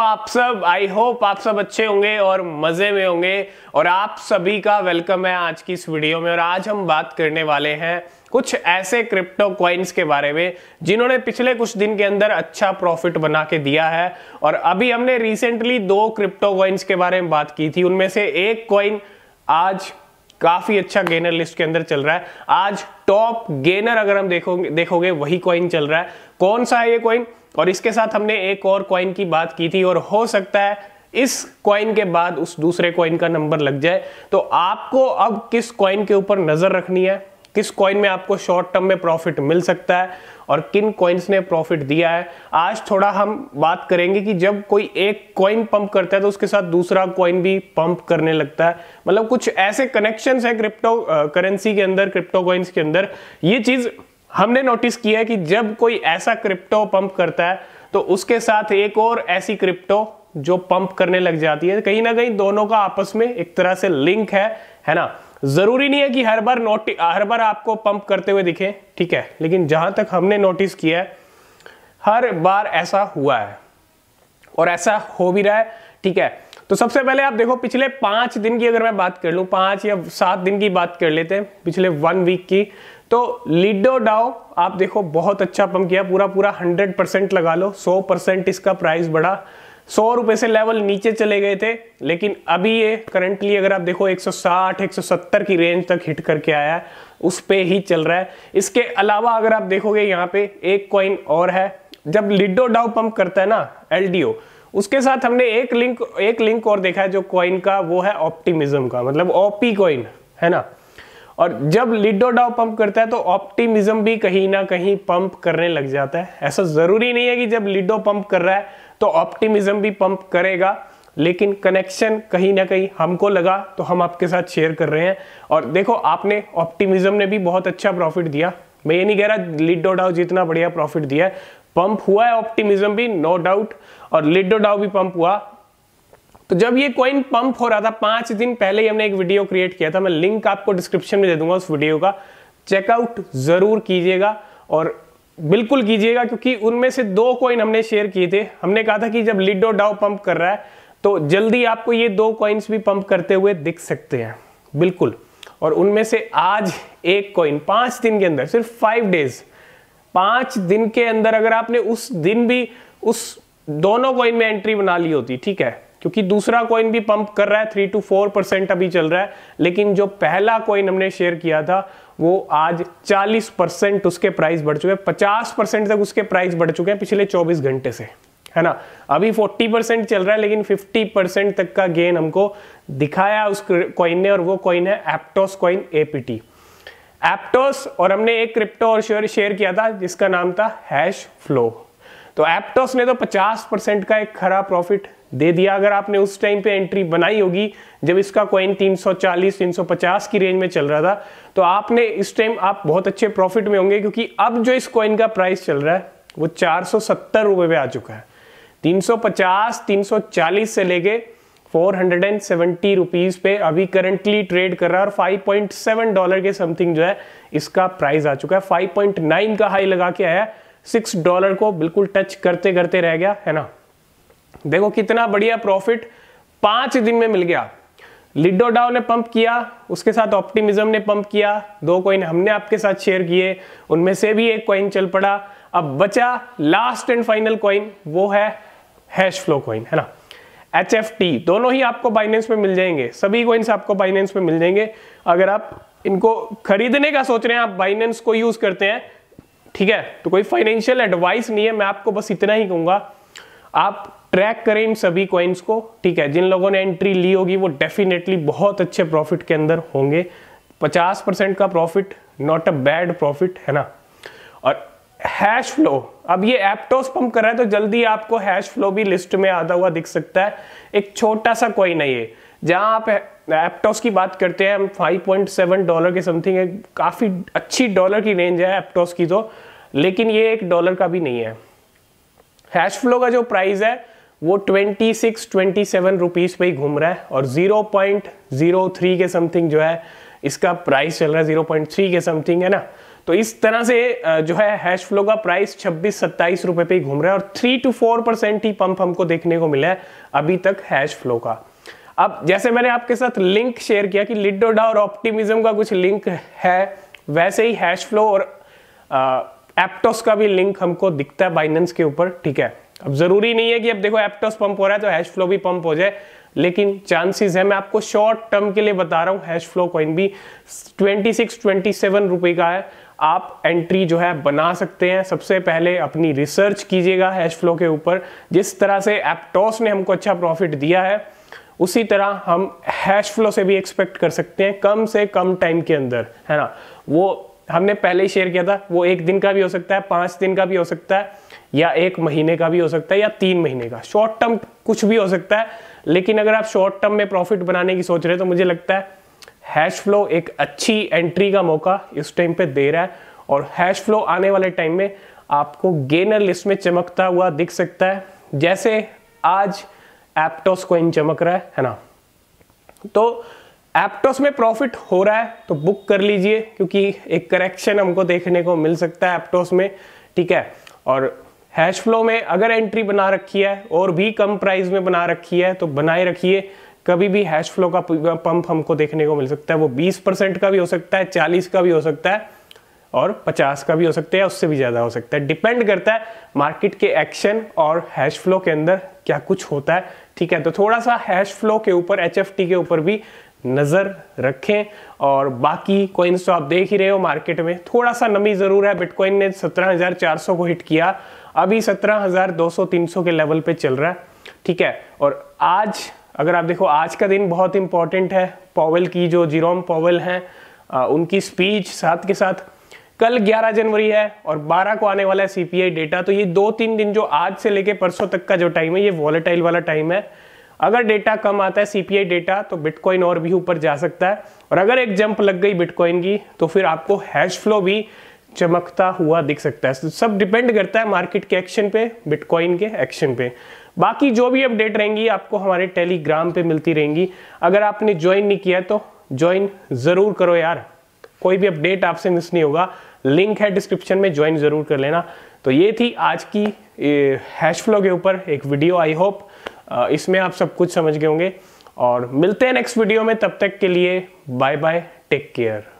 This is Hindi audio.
आप सब आई होप आप सब अच्छे होंगे और मजे में होंगे और आप सभी का वेलकम है आज की इस वीडियो में और आज हम बात करने वाले हैं कुछ ऐसे क्रिप्टो क्वाइंस के बारे में जिन्होंने पिछले कुछ दिन के अंदर अच्छा प्रॉफिट बना के दिया है और अभी हमने रिसेंटली दो क्रिप्टो क्वाइंस के बारे में बात की थी उनमें से एक कॉइन आज काफी अच्छा गेनर लिस्ट के अंदर चल रहा है आज टॉप गेनर अगर हम देखोगे देखोगे वही कॉइन चल रहा है कौन सा है ये कॉइन और इसके साथ हमने एक और कॉइन की बात की थी और हो सकता है इस कॉइन के बाद उस दूसरे कॉइन का नंबर लग जाए तो आपको अब किस कॉइन के ऊपर नजर रखनी है किस कॉइन में आपको शॉर्ट टर्म में प्रॉफिट मिल सकता है और किन कॉइन्स ने प्रॉफिट दिया है आज थोड़ा हम बात करेंगे कि जब कोई एक कॉइन पंप करता है तो उसके साथ दूसरा कॉइन भी पंप करने लगता है मतलब कुछ ऐसे कनेक्शंस है क्रिप्टो करेंसी के अंदर क्रिप्टो कॉइन्स के अंदर ये चीज़ हमने नोटिस किया है कि जब कोई ऐसा क्रिप्टो पंप करता है तो उसके साथ एक और ऐसी क्रिप्टो जो पंप करने लग जाती है कहीं ना कहीं दोनों का आपस में एक तरह से लिंक है है ना जरूरी नहीं है कि हर बार नोटि हर बार आपको पंप करते हुए दिखे ठीक है लेकिन जहां तक हमने नोटिस किया है हर बार ऐसा हुआ है और ऐसा हो भी रहा है ठीक है तो सबसे पहले आप देखो पिछले पांच दिन की अगर मैं बात कर लू पांच या सात दिन की बात कर लेते हैं पिछले वन वीक की तो लीडो डाओ आप देखो बहुत अच्छा पंप किया पूरा पूरा हंड्रेड परसेंट लगा लो सौ परसेंट इसका प्राइस बढ़ा सौ रुपए से लेवल नीचे चले गए थे लेकिन अभी ये करंटली अगर आप देखो 160 170 की रेंज तक हिट करके आया है उस पर ही चल रहा है इसके अलावा अगर आप देखोगे यहाँ पे एक कॉइन और है जब लिडो डाउ पंप करता है ना एल उसके साथ हमने एक लिंक एक लिंक और देखा है जो कॉइन का वो है ऑप्टिमिज्म का मतलब ओपी कॉइन है ना और जब लिडोडाव पंप करता है तो ऑप्टिमिज्म भी कहीं ना कहीं पंप करने लग जाता है ऐसा ज़रूरी नहीं है कि जब लिडो पंप कर रहा है तो ऑप्टिमिज्म भी पंप करेगा लेकिन कनेक्शन कहीं ना कहीं हमको लगा तो हम आपके साथ शेयर कर रहे हैं और देखो आपने ऑप्टिमिज्म ने भी बहुत अच्छा प्रॉफिट दिया मैं ये नहीं कह रहा लिडो जितना बढ़िया प्रॉफिट दिया है पंप हुआ है ऑप्टिमिज्म भी नो डाउट और लिडो भी पंप हुआ तो जब ये कॉइन पंप हो रहा था पांच दिन पहले ही हमने एक वीडियो क्रिएट किया था मैं लिंक आपको डिस्क्रिप्शन में दे दूंगा उस वीडियो का चेकआउट जरूर कीजिएगा और बिल्कुल कीजिएगा क्योंकि उनमें से दो कॉइन हमने शेयर किए थे हमने कहा था कि जब लिडो डाउ पंप कर रहा है तो जल्दी आपको ये दो कॉइन्स भी पंप करते हुए दिख सकते हैं बिल्कुल और उनमें से आज एक कॉइन पांच दिन के अंदर सिर्फ फाइव डेज पांच दिन के अंदर अगर आपने उस दिन भी उस दोनों कॉइन में एंट्री बना ली होती ठीक है क्योंकि दूसरा कॉइन भी पंप कर रहा है थ्री टू फोर परसेंट अभी चल रहा है लेकिन जो पहला कॉइन हमने शेयर किया था वो आज 40 परसेंट उसके प्राइस बढ़ चुके हैं 50 परसेंट तक उसके प्राइस बढ़ चुके हैं पिछले 24 घंटे से है ना अभी 40 परसेंट चल रहा है लेकिन 50 परसेंट तक का गेन हमको दिखाया उस कॉइन ने और वो कॉइन है एप्टोस कॉइन एपीटी एप्टोस और हमने एक क्रिप्टो और शेयर शेयर किया था जिसका नाम था हैश फ्लो तो एप्टोस ने तो 50 परसेंट का एक खरा प्रॉफिट दे दिया अगर आपने उस टाइम पे एंट्री बनाई होगी जब इसका कॉइन 340 350 की रेंज में चल रहा था तो आपने इस टाइम आप बहुत अच्छे प्रॉफिट में होंगे क्योंकि अब जो इस कॉइन का प्राइस चल रहा है वो चार सौ पे आ चुका है 350 340 से लेके 470 हंड्रेड पे अभी करंटली ट्रेड कर रहा है और 5.7 डॉलर के समथिंग जो है इसका प्राइस आ चुका है 5.9 का हाई लगा के आया सिक्स डॉलर को बिल्कुल टच करते करते रह गया है ना देखो कितना बढ़िया प्रॉफिट पांच दिन में मिल गया लिडो डाओ ने पंप किया उसके साथ ऑप्टिमिज्म ने पंप किया दो कॉइन हमने आपके साथ शेयर किए उनमें से भी एक कॉइन चल पड़ा अब बचा लास्ट एंड फाइनल कॉइन वो है हैश फ्लो कॉइन है ना एच एफ टी दोनों ही आपको बाइनेंस में मिल जाएंगे सभी कॉइन्स आपको बाइनेंस में मिल जाएंगे अगर आप इनको खरीदने का सोच रहे हैं आप बाइनेंस को यूज करते हैं ठीक है तो कोई फाइनेंशियल एडवाइस नहीं है मैं आपको बस इतना ही कहूंगा आप ट्रैक करें इन सभी कॉइन्स को ठीक है जिन लोगों ने एंट्री ली होगी वो डेफिनेटली बहुत अच्छे प्रॉफिट के अंदर होंगे 50 परसेंट का profit not a bad profit है ना और हैश फ्लो अब ये एप्टोस पंप कर रहा है तो जल्दी आपको हैश फ्लो भी लिस्ट में आता हुआ दिख सकता है एक छोटा सा कॉइन है ये जहां आप एप्टॉस की बात करते हैं हम 5.7 डॉलर के समथिंग है काफ़ी अच्छी डॉलर की रेंज है एप्टॉस की तो लेकिन ये एक डॉलर का भी नहीं है हैश फ्लो का जो प्राइस है वो 26 27 रुपीस पे ही घूम रहा है और 0.03 के समथिंग जो है इसका प्राइस चल रहा है 0.3 के समथिंग है ना तो इस तरह से जो है हैश फ्लो का प्राइस 26 सत्ताईस रुपए पे ही घूम रहा है और 3 टू 4 परसेंट ही पंप हमको देखने को मिला है अभी तक हैश फ्लो का अब जैसे मैंने आपके साथ लिंक शेयर किया कि लिडोडा और ऑप्टिमिज्म का कुछ लिंक है वैसे ही हैश फ्लो और एप्टोस का भी लिंक हमको दिखता है बाइनेंस के ऊपर ठीक है अब जरूरी नहीं है कि अब देखो एप्टोस पंप हो रहा है तो हैश फ्लो भी पंप हो जाए लेकिन चांसेस है मैं आपको शॉर्ट टर्म के लिए बता रहा हूँ हैश फ्लो कॉइन भी 26 27 रुपए का है आप एंट्री जो है बना सकते हैं सबसे पहले अपनी रिसर्च कीजिएगा हैश फ्लो के ऊपर जिस तरह से एप्टोस ने हमको अच्छा प्रॉफिट दिया है उसी तरह हम हैश फ्लो से भी एक्सपेक्ट कर सकते हैं कम से कम टाइम के अंदर है ना वो हमने पहले ही शेयर किया था वो एक दिन का भी हो सकता है पांच दिन का भी हो सकता है या एक महीने का भी हो सकता है या तीन महीने का शॉर्ट टर्म कुछ भी हो सकता है लेकिन अगर आप शॉर्ट टर्म में प्रॉफिट बनाने की सोच रहे हैं तो मुझे लगता है हैश फ्लो एक अच्छी एंट्री का मौका इस टाइम पे दे रहा है और हैश फ्लो आने वाले टाइम में आपको गेनर लिस्ट में चमकता हुआ दिख सकता है जैसे आज एप्टोस को इन चमक रहा है है ना तो एप्टोस में प्रॉफिट हो रहा है तो बुक कर लीजिए क्योंकि एक करेक्शन हमको देखने को मिल सकता है एप्टोस में ठीक है और हैश फ्लो में अगर एंट्री बना रखी है और भी कम प्राइस में बना रखी है तो बनाए रखिए कभी भी हैश फ्लो का पंप हमको देखने को मिल सकता है वो 20 परसेंट का भी हो सकता है 40 का भी हो सकता है और 50 का भी हो सकता है उससे भी ज़्यादा हो सकता है डिपेंड करता है मार्केट के एक्शन और हैश फ्लो के अंदर क्या कुछ होता है ठीक है तो थोड़ा सा हैश फ्लो के ऊपर एच के ऊपर भी नज़र रखें और बाकी कॉइन्स तो आप देख ही रहे हो मार्केट में थोड़ा सा नमी ज़रूर है बिटकॉइन ने 17,400 को हिट किया अभी 17,200 300 के लेवल पे चल रहा है ठीक है और आज अगर आप देखो आज का दिन बहुत इंपॉर्टेंट है पॉवेल की जो जीरोम पॉवेल हैं उनकी स्पीच साथ के साथ कल 11 जनवरी है और 12 को आने वाला है सीपीआई डेटा तो ये दो तीन दिन जो आज से लेके परसों तक का जो टाइम है ये वॉलेटाइल वाला टाइम है अगर डेटा कम आता है सीपीआई डेटा तो बिटकॉइन और भी ऊपर जा सकता है और अगर एक जंप लग गई बिटकॉइन की तो फिर आपको हैश फ्लो भी चमकता हुआ दिख सकता है तो सब डिपेंड करता है मार्केट के एक्शन पे बिटकॉइन के एक्शन पे बाकी जो भी अपडेट रहेंगी आपको हमारे टेलीग्राम पे मिलती रहेंगी अगर आपने ज्वाइन नहीं किया तो ज्वाइन ज़रूर करो यार कोई भी अपडेट आपसे मिस नहीं होगा लिंक है डिस्क्रिप्शन में ज्वाइन जरूर कर लेना तो ये थी आज की हैश फ्लो के ऊपर एक वीडियो आई होप इसमें आप सब कुछ समझ गए होंगे और मिलते हैं नेक्स्ट वीडियो में तब तक के लिए बाय बाय टेक केयर